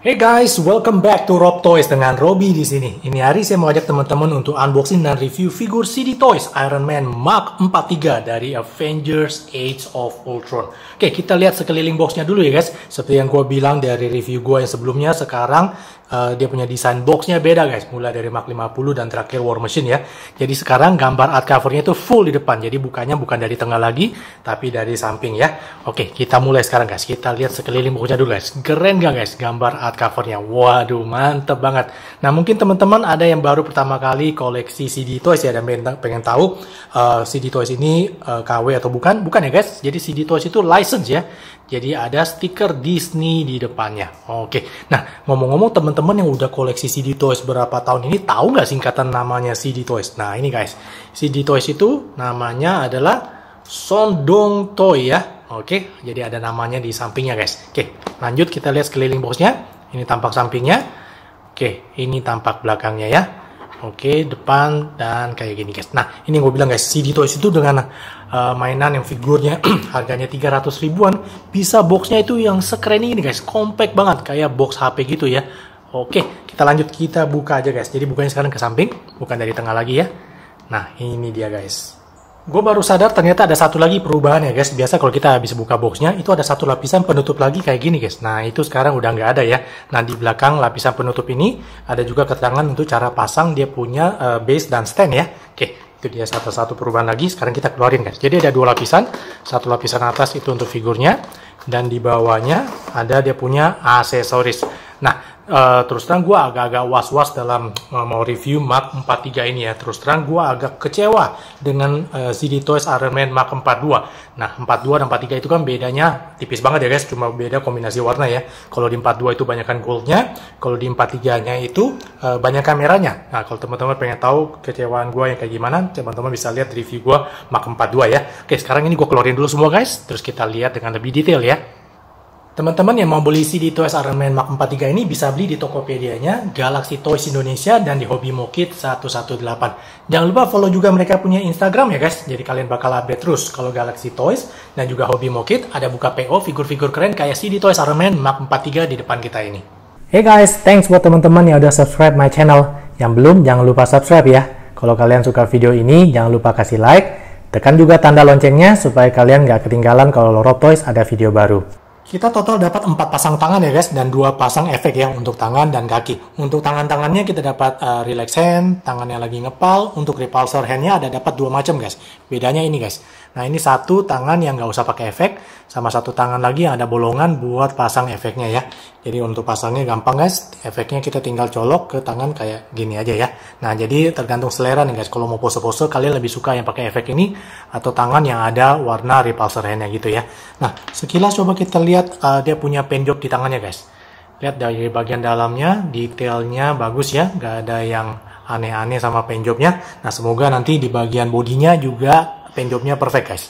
Hey guys, welcome back to Rob Toys dengan Robby di sini. Ini hari saya mau ajak teman-teman untuk unboxing dan review figur CD Toys Iron Man Mark 43 dari Avengers Age of Ultron. Oke, kita lihat sekeliling boxnya dulu ya guys. Seperti yang gue bilang dari review gue yang sebelumnya, sekarang uh, dia punya desain boxnya beda guys. Mulai dari Mark 50 dan terakhir War Machine ya. Jadi sekarang gambar art covernya itu full di depan. Jadi bukannya bukan dari tengah lagi, tapi dari samping ya. Oke, kita mulai sekarang guys. Kita lihat sekeliling boxnya dulu guys. Keren gak guys gambar art banget covernya. Waduh, mantep banget. Nah, mungkin teman-teman ada yang baru pertama kali koleksi CD Toys ya, dan pengen tahu uh, eh, CD Toys ini uh, eh, KW atau bukan. Bukan ya guys, jadi CD Toys itu license ya. Jadi ada stiker Disney di depannya. Oke, nah ngomong-ngomong teman-teman yang udah koleksi CD Toys berapa tahun ini tahu nggak singkatan namanya CD Toys? Nah ini guys, CD Toys itu namanya adalah Sondong Toy ya. Oke, jadi ada namanya di sampingnya guys. Oke, lanjut kita lihat sekeliling boxnya. Ini tampak sampingnya. Oke, ini tampak belakangnya ya. Oke, depan dan kayak gini guys. Nah, ini gue bilang guys, CD Toys itu dengan uh, mainan yang figurnya harganya 300 ribuan, bisa boxnya itu yang sekeren ini guys, compact banget kayak box HP gitu ya. Oke, kita lanjut kita buka aja guys. Jadi bukanya sekarang ke samping, bukan dari tengah lagi ya. Nah, ini dia guys. Gue baru sadar ternyata ada satu lagi perubahan ya guys. Biasa kalau kita habis buka boxnya itu ada satu lapisan penutup lagi kayak gini guys. Nah itu sekarang udah nggak ada ya. Nah di belakang lapisan penutup ini ada juga keterangan untuk cara pasang dia punya uh, base dan stand ya. Oke itu dia satu-satu perubahan lagi. Sekarang kita keluarin guys. Jadi ada dua lapisan. Satu lapisan atas itu untuk figurnya dan di bawahnya ada dia punya aksesoris. Nah Eh, terus terang gue agak-agak was-was dalam uh, mau review Mark 43 ini ya. Terus terang gue agak kecewa dengan uh, eh, CD Toys Iron Man Mark 42. Nah, 42 dan 43 itu kan bedanya tipis banget ya guys, cuma beda kombinasi warna ya. Kalau di 42 itu banyakkan goldnya, kalau di 43-nya itu uh, banyak kameranya. Nah, kalau teman-teman pengen tahu kecewaan gue yang kayak gimana, teman-teman bisa lihat review gue Mark 42 ya. Oke, sekarang ini gue keluarin dulu semua guys, terus kita lihat dengan lebih detail ya. Teman-teman yang mau beli CD Toys Iron Man Mark 43 ini bisa beli di Tokopedia-nya, Galaxy Toys Indonesia, dan di Hobby Mokit 118. Jangan lupa follow juga mereka punya Instagram ya guys, jadi kalian bakal update terus. Kalau Galaxy Toys dan juga Hobby Mokit ada buka PO figur-figur keren kayak CD Toys Iron Man Mark 43 di depan kita ini. Hey guys, thanks buat teman-teman yang udah subscribe my channel. Yang belum jangan lupa subscribe ya. Kalau kalian suka video ini jangan lupa kasih like, tekan juga tanda loncengnya supaya kalian gak ketinggalan kalau Loro Toys ada video baru. Kita total dapat 4 pasang tangan ya guys dan 2 pasang efek ya untuk tangan dan kaki. Untuk tangan-tangannya kita dapat uh, relax hand, tangannya lagi ngepal, untuk repulsor handnya ada dapat dua macam guys. Bedanya ini guys. Nah ini satu tangan yang nggak usah pakai efek, sama satu tangan lagi yang ada bolongan buat pasang efeknya ya. Jadi untuk pasangnya gampang guys, efeknya kita tinggal colok ke tangan kayak gini aja ya. Nah jadi tergantung selera nih guys, kalau mau pose-pose kalian lebih suka yang pakai efek ini atau tangan yang ada warna repulsor handnya gitu ya. Nah sekilas coba kita lihat uh, dia punya penjok di tangannya guys. Lihat dari bagian dalamnya, detailnya bagus ya, nggak ada yang aneh-aneh sama penjoknya Nah, semoga nanti di bagian bodinya juga pendopnya perfect guys.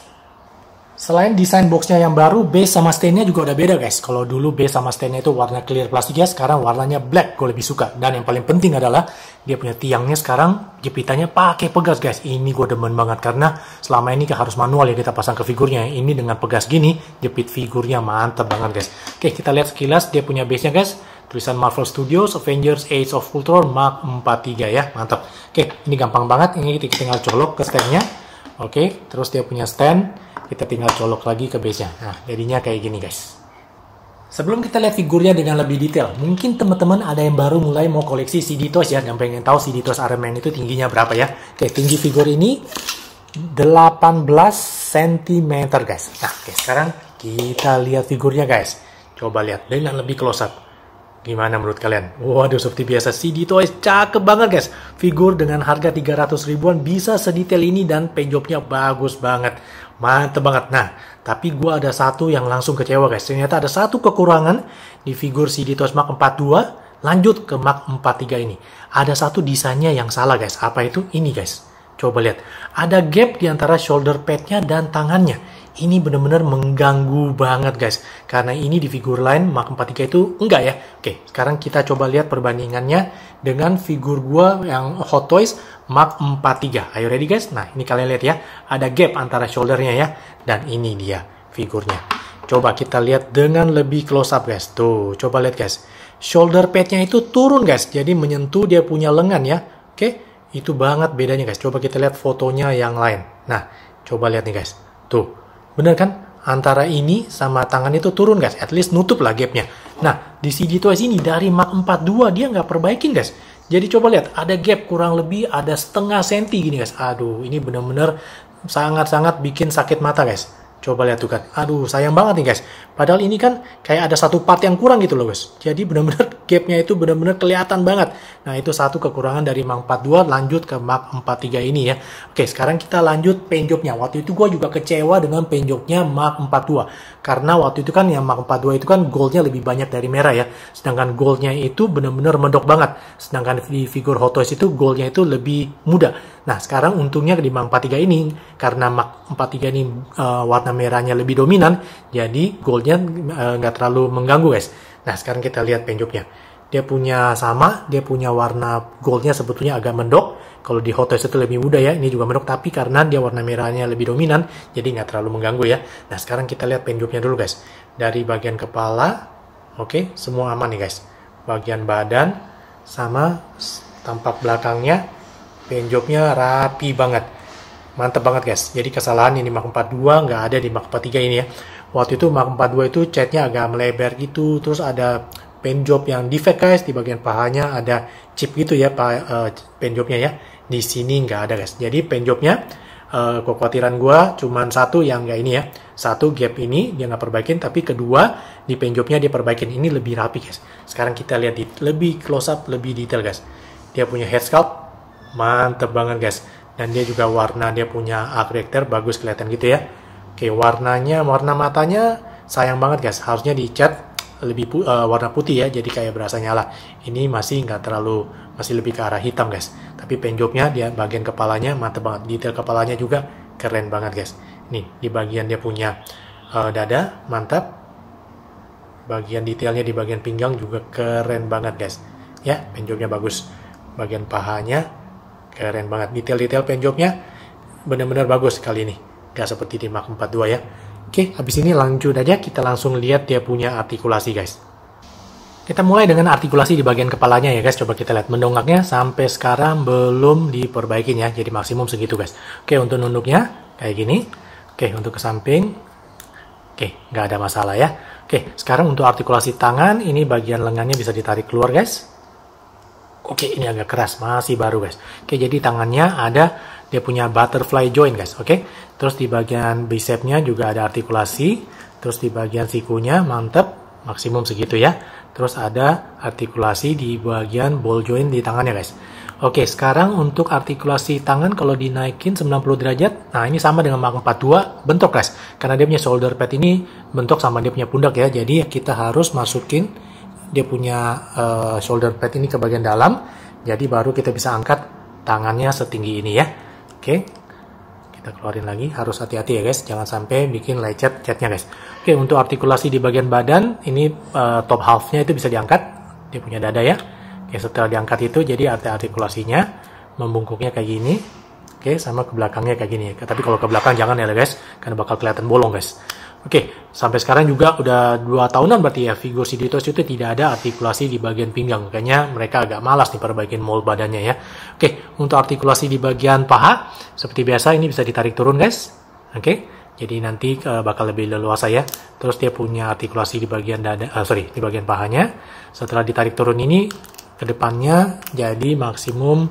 Selain desain boxnya yang baru, base sama stainnya juga udah beda guys. Kalau dulu base sama stainnya itu warna clear plastik ya, sekarang warnanya black gue lebih suka. Dan yang paling penting adalah dia punya tiangnya sekarang jepitannya pakai pegas guys. Ini gue demen banget karena selama ini harus manual ya kita pasang ke figurnya. Ini dengan pegas gini, jepit figurnya mantep banget guys. Oke kita lihat sekilas dia punya base-nya guys. Tulisan Marvel Studios, Avengers, Age of Ultron, Mark 43 ya, mantap. Oke, ini gampang banget, ini kita tinggal colok ke standnya oke okay? terus dia punya stand kita tinggal colok lagi ke base nya nah jadinya kayak gini guys Sebelum kita lihat figurnya dengan lebih detail, mungkin teman-teman ada yang baru mulai mau koleksi CD Toys ya, dan pengen tahu CD Toys Iron Man itu tingginya berapa ya. Oke, tinggi figur ini 18 cm guys. Nah, oke, sekarang kita lihat figurnya guys. Coba lihat dengan lebih close up. Gimana menurut kalian? wah Waduh, seperti biasa, CD Toys cakep banget guys. Figur dengan harga 300 ribuan bisa sedetail ini dan penjobnya bagus banget. Mantep banget. Nah, tapi gue ada satu yang langsung kecewa guys. Ternyata ada satu kekurangan di figur CD Toys Mark 42 lanjut ke Mark 43 ini. Ada satu desainnya yang salah guys. Apa itu? Ini guys. Coba lihat. Ada gap di antara shoulder padnya dan tangannya ini benar-benar mengganggu banget guys karena ini di figur lain Mark 43 itu enggak ya oke sekarang kita coba lihat perbandingannya dengan figur gua yang Hot Toys Mark 43 ayo ready guys nah ini kalian lihat ya ada gap antara shouldernya ya dan ini dia figurnya coba kita lihat dengan lebih close up guys tuh coba lihat guys shoulder padnya itu turun guys jadi menyentuh dia punya lengan ya oke itu banget bedanya guys coba kita lihat fotonya yang lain nah coba lihat nih guys tuh Bener kan? Antara ini sama tangan itu turun guys, at least nutup lah gapnya. Nah, di cg 2 ini dari Mark 42 dia nggak perbaikin guys. Jadi coba lihat, ada gap kurang lebih ada setengah senti gini guys. Aduh, ini bener-bener sangat-sangat bikin sakit mata guys. Coba lihat tuh kan. Aduh, sayang banget nih guys. Padahal ini kan kayak ada satu part yang kurang gitu loh guys. Jadi bener-bener gapnya itu bener-bener kelihatan banget. Nah, itu satu kekurangan dari Mark 42 lanjut ke Mark 43 ini ya. Oke, sekarang kita lanjut penjobnya. Waktu itu gue juga kecewa dengan penjobnya Mark 42. Karena waktu itu kan yang Mark 42 itu kan goldnya lebih banyak dari merah ya. Sedangkan goldnya itu bener-bener mendok banget. Sedangkan di figur Hot Toys itu goldnya itu lebih muda Nah, sekarang untungnya di Mark 43 ini karena Mak 43 ini uh, warna merahnya lebih dominan, jadi goldnya eh, nggak uh, terlalu mengganggu, guys. Nah, sekarang kita lihat penjoknya. Dia punya sama, dia punya warna goldnya sebetulnya agak mendok. Kalau di hotel itu lebih mudah ya, ini juga mendok, tapi karena dia warna merahnya lebih dominan, jadi nggak terlalu mengganggu ya. Nah, sekarang kita lihat penjoknya dulu, guys. Dari bagian kepala, oke, okay, semua aman nih, guys. Bagian badan, sama tampak belakangnya, benjoknya rapi banget mantep banget guys jadi kesalahan ini Mark 42 nggak ada di Mark 43 ini ya waktu itu Mark 42 itu catnya agak melebar gitu terus ada penjob yang defect guys di bagian pahanya ada chip gitu ya pa, uh, eh, penjobnya ya di sini nggak ada guys jadi penjobnya uh, eh, kekhawatiran gua cuman satu yang nggak ini ya satu gap ini dia nggak perbaikin tapi kedua di penjobnya dia perbaikin ini lebih rapi guys sekarang kita lihat di lebih close up lebih detail guys dia punya head sculpt mantep banget guys dan dia juga warna dia punya architecture bagus kelihatan gitu ya oke warnanya warna matanya sayang banget guys harusnya dicat lebih pu uh, warna putih ya jadi kayak berasa nyala ini masih nggak terlalu masih lebih ke arah hitam guys tapi penjobnya dia bagian kepalanya mantep banget detail kepalanya juga keren banget guys nih di bagian dia punya uh, dada mantap bagian detailnya di bagian pinggang juga keren banget guys ya penjobnya bagus bagian pahanya keren banget detail-detail penjoknya bener-bener bagus kali ini gak seperti di Mark 42 ya oke habis ini lanjut aja kita langsung lihat dia punya artikulasi guys kita mulai dengan artikulasi di bagian kepalanya ya guys coba kita lihat mendongaknya sampai sekarang belum diperbaikin ya jadi maksimum segitu guys oke untuk nunduknya kayak gini oke untuk ke samping oke nggak ada masalah ya oke sekarang untuk artikulasi tangan ini bagian lengannya bisa ditarik keluar guys Oke, ini agak keras, masih baru guys. Oke, jadi tangannya ada dia punya butterfly joint guys, oke. Terus di bagian bicepnya juga ada artikulasi, terus di bagian sikunya mantep, maksimum segitu ya. Terus ada artikulasi di bagian ball joint di tangannya guys. Oke, sekarang untuk artikulasi tangan kalau dinaikin 90 derajat, nah ini sama dengan Mark 42 bentuk guys. Karena dia punya shoulder pad ini bentuk sama dia punya pundak ya, jadi kita harus masukin dia punya uh, shoulder pad ini ke bagian dalam jadi baru kita bisa angkat tangannya setinggi ini ya oke kita keluarin lagi harus hati-hati ya guys jangan sampai bikin lecet catnya guys oke untuk artikulasi di bagian badan ini uh, top halfnya itu bisa diangkat dia punya dada ya oke okay, setelah diangkat itu jadi artikulasinya membungkuknya kayak gini oke sama ke belakangnya kayak gini tapi kalau ke belakang jangan ya guys karena bakal kelihatan bolong guys Oke, sampai sekarang juga udah 2 tahunan berarti ya figur Siditos itu tidak ada artikulasi di bagian pinggang. Kayaknya mereka agak malas nih pada bagian mall badannya ya. Oke, untuk artikulasi di bagian paha, seperti biasa ini bisa ditarik turun guys. Oke, jadi nanti uh, bakal lebih leluasa ya. Terus dia punya artikulasi di bagian dada, uh, sorry, di bagian pahanya. Setelah ditarik turun ini, ke depannya jadi maksimum,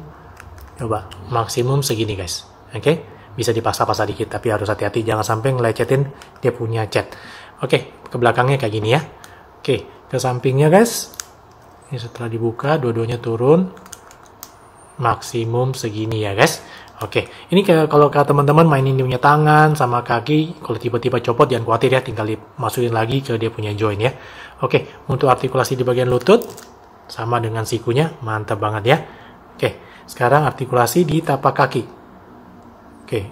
coba maksimum segini guys. Oke bisa dipaksa-paksa dikit tapi harus hati-hati jangan sampai ngelecetin dia punya cat oke ke belakangnya kayak gini ya oke ke sampingnya guys ini setelah dibuka dua-duanya turun maksimum segini ya guys Oke, ini ke, kalau teman-teman mainin dia punya tangan sama kaki, kalau tiba-tiba copot jangan khawatir ya, tinggal dimasukin lagi ke dia punya join ya. Oke, untuk artikulasi di bagian lutut, sama dengan sikunya, mantap banget ya. Oke, sekarang artikulasi di tapak kaki. Oke,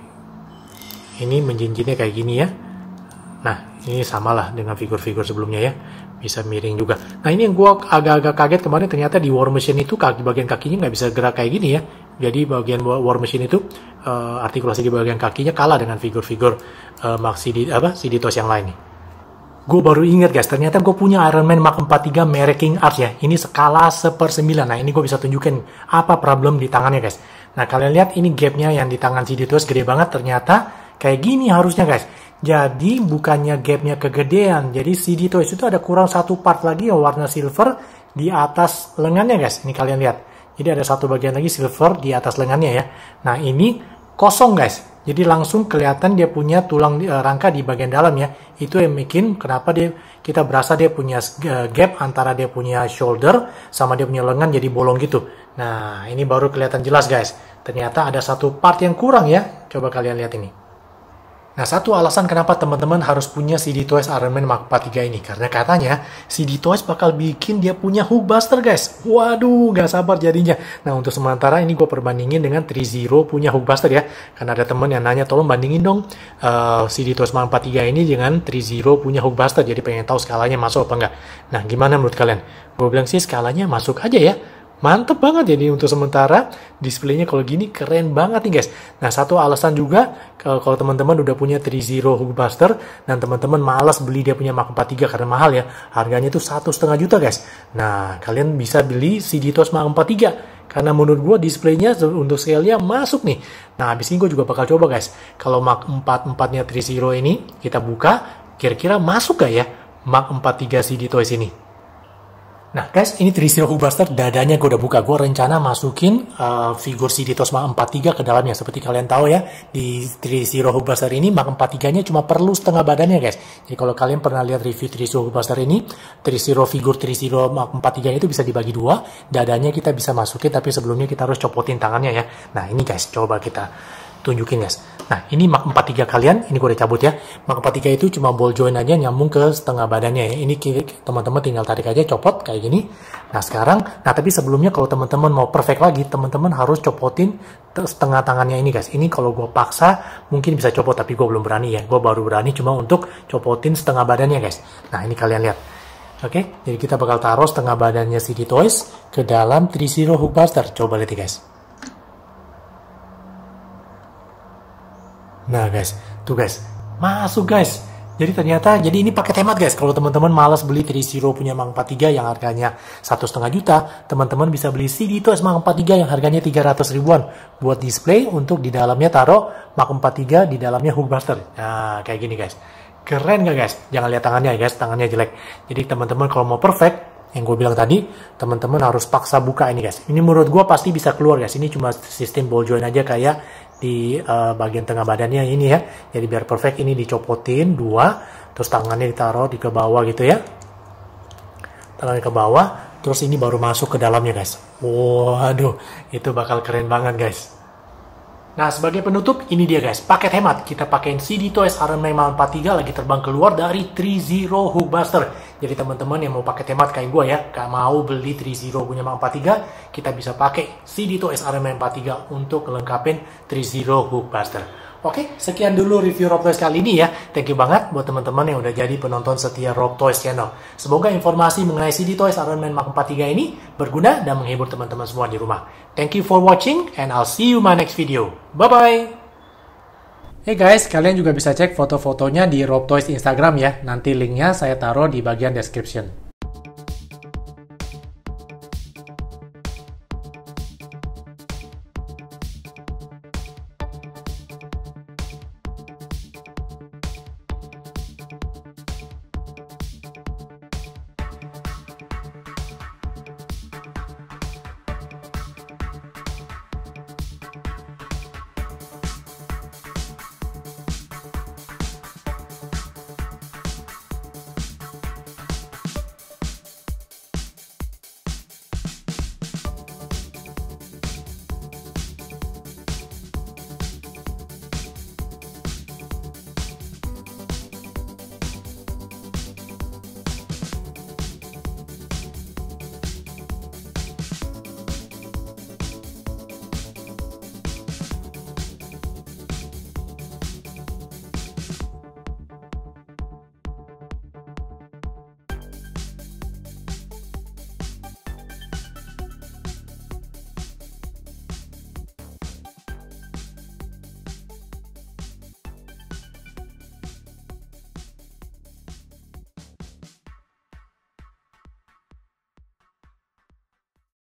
ini menjinjitnya kayak gini ya. Nah, ini samalah dengan figur-figur sebelumnya ya. Bisa miring juga. Nah, ini yang gue agak-agak kaget kemarin ternyata di War Machine itu kaki bagian kakinya nggak bisa gerak kayak gini ya. Jadi bagian War Machine itu uh, artikulasi di bagian kakinya kalah dengan figur-figur uh, eh, Maxi di apa Siditos yang lain nih. Gue baru inget guys, ternyata gue punya Iron Man Mark 43 merek King Arts ya. Ini skala seper 9. Nah ini gue bisa tunjukin apa problem di tangannya guys. Nah kalian lihat ini gapnya yang di tangan si Dituas gede banget ternyata kayak gini harusnya guys. Jadi bukannya gapnya kegedean, jadi CD Toys itu ada kurang satu part lagi ya warna silver di atas lengannya guys. Ini kalian lihat. Jadi ada satu bagian lagi silver di atas lengannya ya. Nah ini kosong guys. Jadi langsung kelihatan dia punya tulang e, rangka di bagian dalam ya. Itu yang bikin kenapa dia kita berasa dia punya eh, gap antara dia punya shoulder sama dia punya lengan jadi bolong gitu. Nah, ini baru kelihatan jelas guys. Ternyata ada satu part yang kurang ya. Coba kalian lihat ini. Nah, satu alasan kenapa teman-teman harus punya CD Toys Iron Man Mark 43 ini, karena katanya CD Toys bakal bikin dia punya Hulkbuster, guys. Waduh, nggak sabar jadinya. Nah, untuk sementara ini gue perbandingin dengan 30 0 punya Hulkbuster ya, karena ada teman yang nanya, tolong bandingin dong uh, eh, CD Toys Mark 43 ini dengan 30 0 punya Hulkbuster, jadi pengen tahu skalanya masuk apa nggak Nah, gimana menurut kalian? Gue bilang sih skalanya masuk aja ya, Mantep banget ya ini untuk sementara displaynya kalau gini keren banget nih guys. Nah satu alasan juga kalau teman-teman udah punya 3.0 Hulkbuster dan teman-teman malas beli dia punya Mark 43 karena mahal ya harganya itu satu setengah juta guys. Nah kalian bisa beli cd Siditos Mark 43 karena menurut gue displaynya untuk scale-nya masuk nih. Nah abis ini gue juga bakal coba guys. Kalau Mark 44 nya 3.0 ini kita buka kira-kira masuk gak ya Mark 43 CD Toys ini? Nah guys, ini Trisiro Hubaster, dadanya gue udah buka. Gue rencana masukin uh, figur CD Tosma 43 ke dalamnya. Seperti kalian tahu ya, di Trisiro Hubaster ini Mark 43-nya cuma perlu setengah badannya guys. Jadi kalau kalian pernah lihat review Trisiro Hubaster ini, Trisiro figur Trisiro Mark 43 itu bisa dibagi dua. Dadanya kita bisa masukin, tapi sebelumnya kita harus copotin tangannya ya. Nah ini guys, coba kita tunjukin guys. Nah, ini Mach 43 kalian, ini gue udah cabut ya. Mach 43 itu cuma ball joint aja nyambung ke setengah badannya ya. Ini teman-teman tinggal tarik aja, copot kayak gini. Nah, sekarang, nah tapi sebelumnya kalau teman-teman mau perfect lagi, teman-teman harus copotin setengah tangannya ini guys. Ini kalau gue paksa, mungkin bisa copot, tapi gue belum berani ya. Gue baru berani cuma untuk copotin setengah badannya guys. Nah, ini kalian lihat. Oke, okay? jadi kita bakal taruh setengah badannya cd Toys ke dalam 3-0 hookbuster. Coba lihat ya guys. Nah guys, tuh guys, masuk guys. Jadi ternyata, jadi ini pakai hemat guys. Kalau teman-teman malas beli 3 punya Mang 43 yang harganya satu setengah juta, teman-teman bisa beli CD itu Mang 43 yang harganya 300 ribuan buat display untuk di dalamnya taro Mang 43 di dalamnya master. Nah, kayak gini guys. Keren gak guys? Jangan lihat tangannya guys, tangannya jelek. Jadi teman-teman kalau mau perfect, yang gue bilang tadi, teman-teman harus paksa buka ini guys. Ini menurut gue pasti bisa keluar guys. Ini cuma sistem ball join aja kayak di uh, bagian tengah badannya ini ya. Jadi biar perfect ini dicopotin dua, terus tangannya ditaruh di ke bawah gitu ya. Tangannya ke bawah, terus ini baru masuk ke dalamnya guys. Waduh, itu bakal keren banget guys. Nah, sebagai penutup, ini dia guys, paket hemat. Kita pakein CD Toys rm 43 lagi terbang keluar dari 30 0 Hookbuster. Jadi teman-teman yang mau pakai temat kayak gue ya, gak mau beli 30 punya Mac 43, kita bisa pakai Sidito SRM 43 untuk lengkapin 30 Hookbuster. Oke, sekian dulu review Rob Toys kali ini ya. Thank you banget buat teman-teman yang udah jadi penonton setia Rob Toys channel. Semoga informasi mengenai CD Toys Iron Man Mark 43 ini berguna dan menghibur teman-teman semua di rumah. Thank you for watching and I'll see you my next video. Bye-bye! Hey guys, kalian juga bisa cek foto-fotonya di Rob Toys Instagram ya. Nanti linknya saya taruh di bagian description.